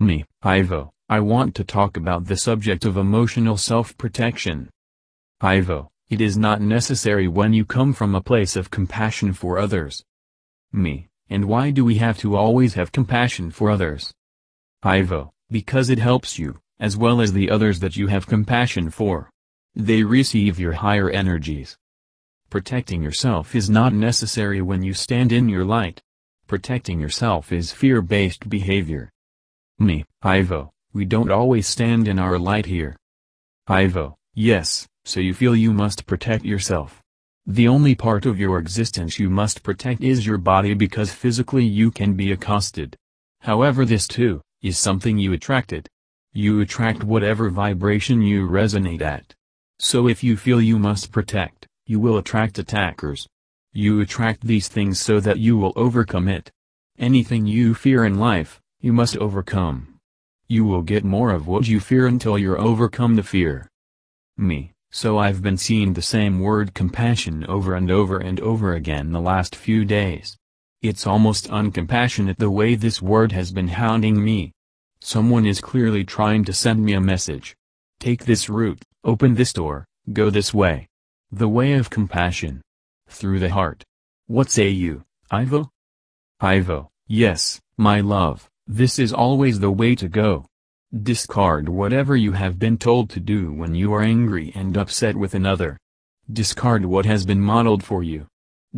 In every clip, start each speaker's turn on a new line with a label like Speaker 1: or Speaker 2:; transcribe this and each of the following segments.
Speaker 1: Me, Ivo, I want to talk about the subject of emotional self-protection. Ivo, it is not necessary when you come from a place of compassion for others. Me, and why do we have to always have compassion for others? Ivo, because it helps you, as well as the others that you have compassion for. They receive your higher energies. Protecting yourself is not necessary when you stand in your light. Protecting yourself is fear-based behavior. Me, Ivo, we don't always stand in our light here. Ivo, yes, so you feel you must protect yourself. The only part of your existence you must protect is your body because physically you can be accosted. However this too, is something you attracted. You attract whatever vibration you resonate at. So if you feel you must protect, you will attract attackers. You attract these things so that you will overcome it. Anything you fear in life, you must overcome. You will get more of what you fear until you're overcome the fear. Me, so I've been seeing the same word compassion over and over and over again the last few days. It's almost uncompassionate the way this word has been hounding me. Someone is clearly trying to send me a message. Take this route, open this door, go this way. The way of compassion. Through the heart. What say you, Ivo? Ivo, yes, my love. This is always the way to go. Discard whatever you have been told to do when you are angry and upset with another. Discard what has been modeled for you.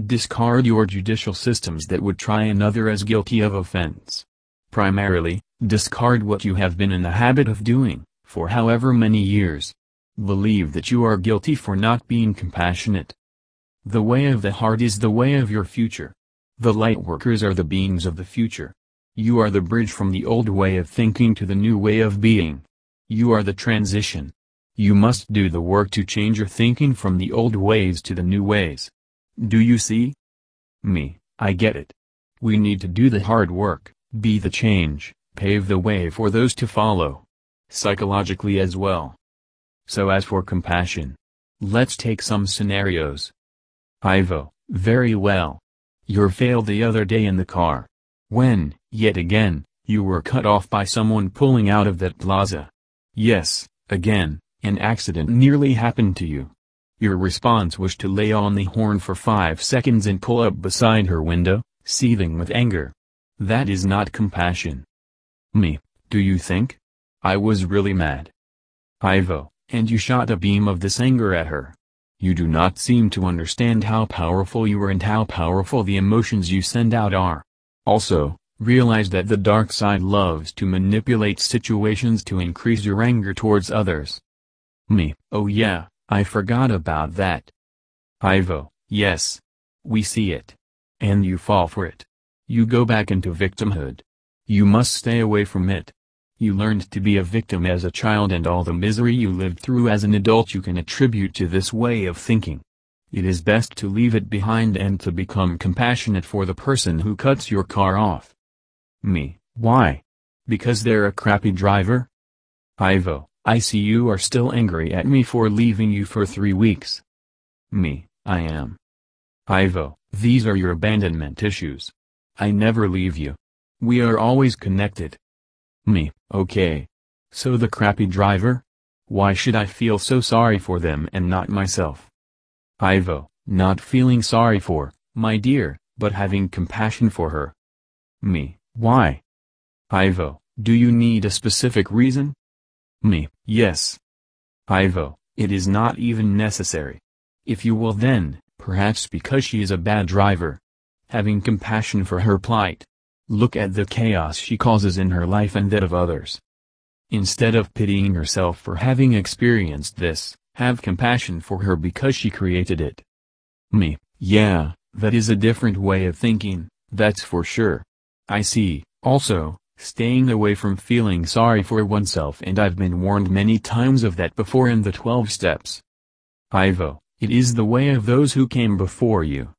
Speaker 1: Discard your judicial systems that would try another as guilty of offense. Primarily, discard what you have been in the habit of doing, for however many years. Believe that you are guilty for not being compassionate. The way of the heart is the way of your future. The light workers are the beings of the future. You are the bridge from the old way of thinking to the new way of being. You are the transition. You must do the work to change your thinking from the old ways to the new ways. Do you see? Me, I get it. We need to do the hard work, be the change, pave the way for those to follow. Psychologically as well. So as for compassion. Let's take some scenarios. Ivo, very well. Your fail the other day in the car. When, Yet again, you were cut off by someone pulling out of that plaza. Yes, again, an accident nearly happened to you. Your response was to lay on the horn for five seconds and pull up beside her window, seething with anger. That is not compassion. Me, do you think? I was really mad. Ivo, and you shot a beam of this anger at her. You do not seem to understand how powerful you are and how powerful the emotions you send out are. Also, Realize that the dark side loves to manipulate situations to increase your anger towards others. Me, oh yeah, I forgot about that. Ivo, yes. We see it. And you fall for it. You go back into victimhood. You must stay away from it. You learned to be a victim as a child and all the misery you lived through as an adult you can attribute to this way of thinking. It is best to leave it behind and to become compassionate for the person who cuts your car off. Me, why? Because they're a crappy driver? Ivo, I see you are still angry at me for leaving you for three weeks. Me, I am. Ivo, these are your abandonment issues. I never leave you. We are always connected. Me, okay. So the crappy driver? Why should I feel so sorry for them and not myself? Ivo, not feeling sorry for, my dear, but having compassion for her. Me, why? Ivo, do you need a specific reason? Me, yes. Ivo, it is not even necessary. If you will then, perhaps because she is a bad driver. Having compassion for her plight. Look at the chaos she causes in her life and that of others. Instead of pitying herself for having experienced this, have compassion for her because she created it. Me, yeah, that is a different way of thinking, that's for sure. I see, also, staying away from feeling sorry for oneself and I've been warned many times of that before in the 12 steps. Ivo, it is the way of those who came before you.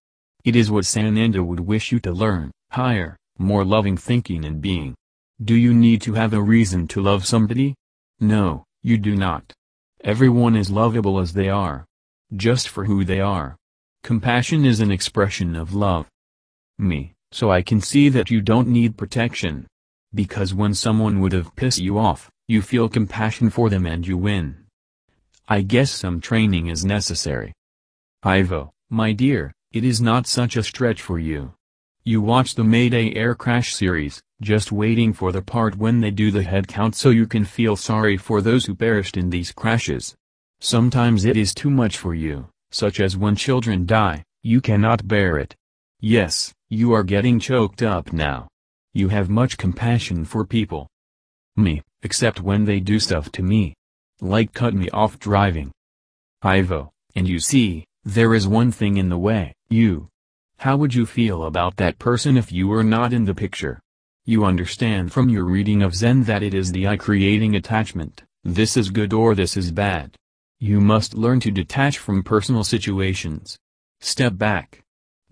Speaker 1: It is what Sananda would wish you to learn, higher, more loving thinking and being. Do you need to have a reason to love somebody? No, you do not. Everyone is lovable as they are. Just for who they are. Compassion is an expression of love. Me. So I can see that you don't need protection. Because when someone would've pissed you off, you feel compassion for them and you win. I guess some training is necessary. Ivo, my dear, it is not such a stretch for you. You watch the Mayday air crash series, just waiting for the part when they do the head count so you can feel sorry for those who perished in these crashes. Sometimes it is too much for you, such as when children die, you cannot bear it. Yes, you are getting choked up now. You have much compassion for people. Me, except when they do stuff to me. Like cut me off driving. Ivo, and you see, there is one thing in the way, you. How would you feel about that person if you were not in the picture? You understand from your reading of Zen that it is the I creating attachment, this is good or this is bad. You must learn to detach from personal situations. Step back,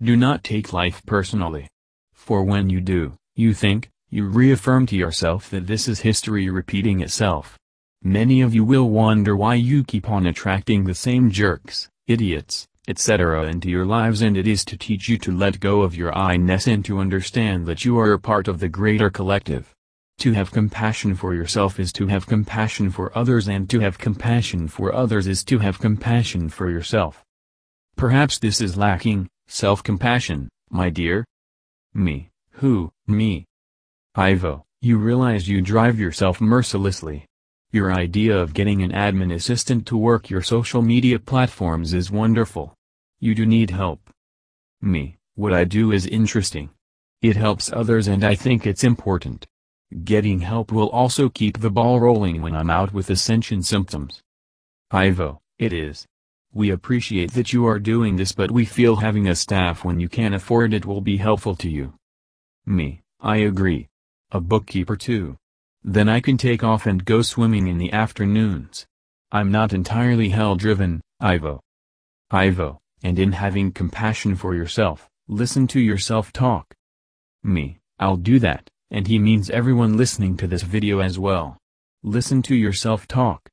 Speaker 1: do not take life personally. For when you do, you think, you reaffirm to yourself that this is history repeating itself. Many of you will wonder why you keep on attracting the same jerks, idiots, etc. into your lives and it is to teach you to let go of your I-ness and to understand that you are a part of the greater collective. To have compassion for yourself is to have compassion for others and to have compassion for others is to have compassion for yourself. Perhaps this is lacking, Self-compassion, my dear. Me, who, me? Ivo, you realize you drive yourself mercilessly. Your idea of getting an admin assistant to work your social media platforms is wonderful. You do need help. Me, what I do is interesting. It helps others and I think it's important. Getting help will also keep the ball rolling when I'm out with ascension symptoms. Ivo, it is. We appreciate that you are doing this but we feel having a staff when you can afford it will be helpful to you. Me, I agree. A bookkeeper too. Then I can take off and go swimming in the afternoons. I'm not entirely hell-driven, Ivo. Ivo, and in having compassion for yourself, listen to yourself talk. Me, I'll do that, and he means everyone listening to this video as well. Listen to yourself talk.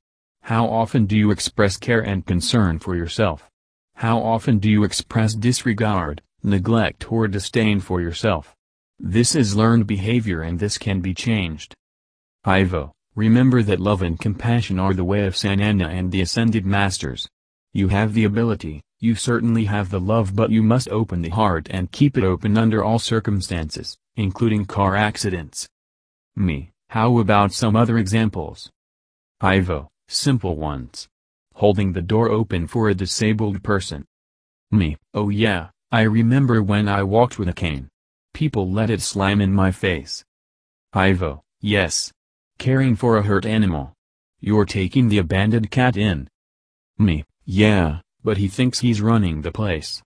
Speaker 1: How often do you express care and concern for yourself? How often do you express disregard, neglect or disdain for yourself? This is learned behavior and this can be changed. Ivo, remember that love and compassion are the way of San Anna and the Ascended Masters. You have the ability, you certainly have the love but you must open the heart and keep it open under all circumstances, including car accidents. Me, how about some other examples? Ivo, simple ones. Holding the door open for a disabled person. Me, oh yeah, I remember when I walked with a cane. People let it slam in my face. Ivo, yes. Caring for a hurt animal. You're taking the abandoned cat in. Me, yeah, but he thinks he's running the place.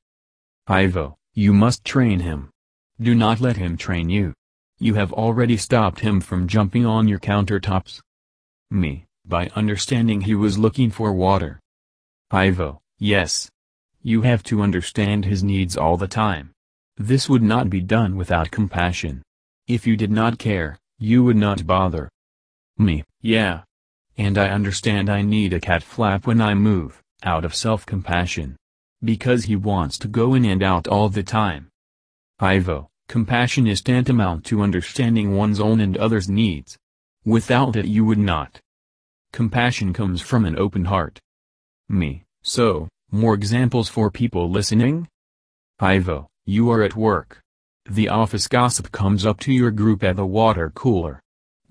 Speaker 1: Ivo, you must train him. Do not let him train you. You have already stopped him from jumping on your countertops. Me, by understanding he was looking for water. Ivo, yes. You have to understand his needs all the time. This would not be done without compassion. If you did not care, you would not bother. Me, yeah. And I understand I need a cat flap when I move, out of self-compassion. Because he wants to go in and out all the time. Ivo, compassion is tantamount to understanding one's own and others' needs. Without it you would not. Compassion comes from an open heart. Me, so, more examples for people listening? Ivo, you are at work. The office gossip comes up to your group at the water cooler.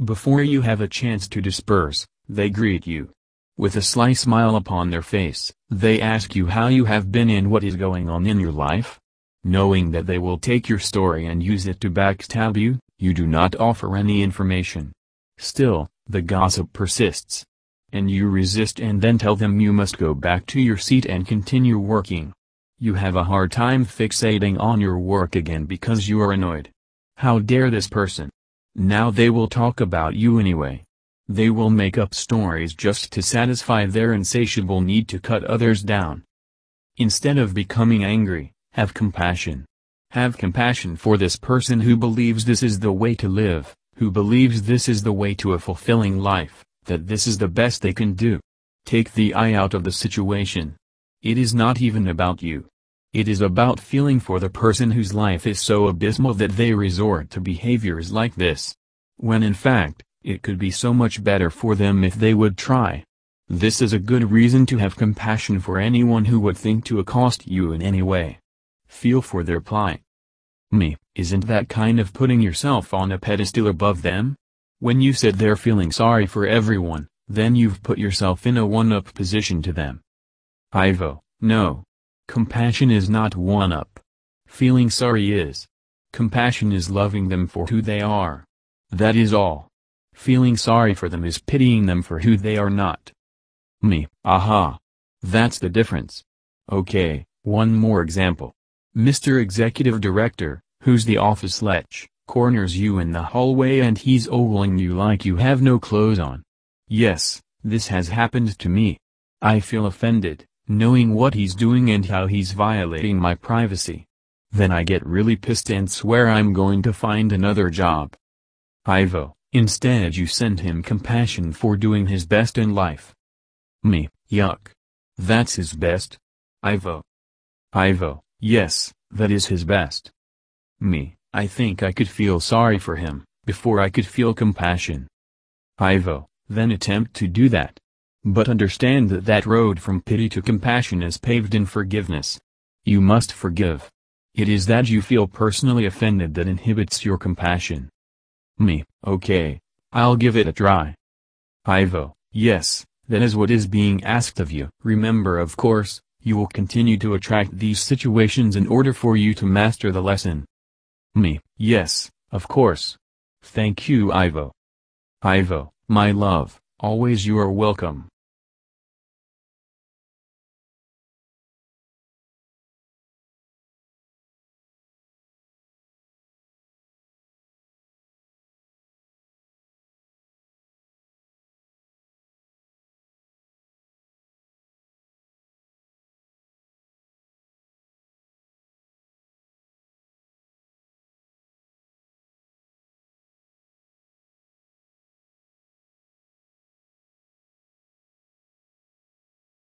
Speaker 1: Before you have a chance to disperse, they greet you. With a sly smile upon their face, they ask you how you have been and what is going on in your life. Knowing that they will take your story and use it to backstab you, you do not offer any information. Still, the gossip persists and you resist and then tell them you must go back to your seat and continue working. You have a hard time fixating on your work again because you are annoyed. How dare this person? Now they will talk about you anyway. They will make up stories just to satisfy their insatiable need to cut others down. Instead of becoming angry, have compassion. Have compassion for this person who believes this is the way to live, who believes this is the way to a fulfilling life that this is the best they can do. Take the eye out of the situation. It is not even about you. It is about feeling for the person whose life is so abysmal that they resort to behaviors like this. When in fact, it could be so much better for them if they would try. This is a good reason to have compassion for anyone who would think to accost you in any way. Feel for their plight. Me, isn't that kind of putting yourself on a pedestal above them? When you sit there feeling sorry for everyone, then you've put yourself in a one-up position to them. Ivo, no. Compassion is not one-up. Feeling sorry is. Compassion is loving them for who they are. That is all. Feeling sorry for them is pitying them for who they are not. Me, aha. That's the difference. Okay, one more example. Mr. Executive Director, who's the office lech, corners you in the hallway and he's ogling you like you have no clothes on. Yes, this has happened to me. I feel offended, knowing what he's doing and how he's violating my privacy. Then I get really pissed and swear I'm going to find another job. Ivo, instead you send him compassion for doing his best in life. Me, yuck. That's his best? Ivo. Ivo, yes, that is his best. Me, I think I could feel sorry for him, before I could feel compassion. Ivo, then attempt to do that. But understand that that road from pity to compassion is paved in forgiveness. You must forgive. It is that you feel personally offended that inhibits your compassion. Me, okay, I'll give it a try. Ivo, yes, that is what is being asked of you. Remember of course, you will continue to attract these situations in order for you to master the lesson. Me, yes, of course. Thank you Ivo. Ivo, my love, always you are welcome.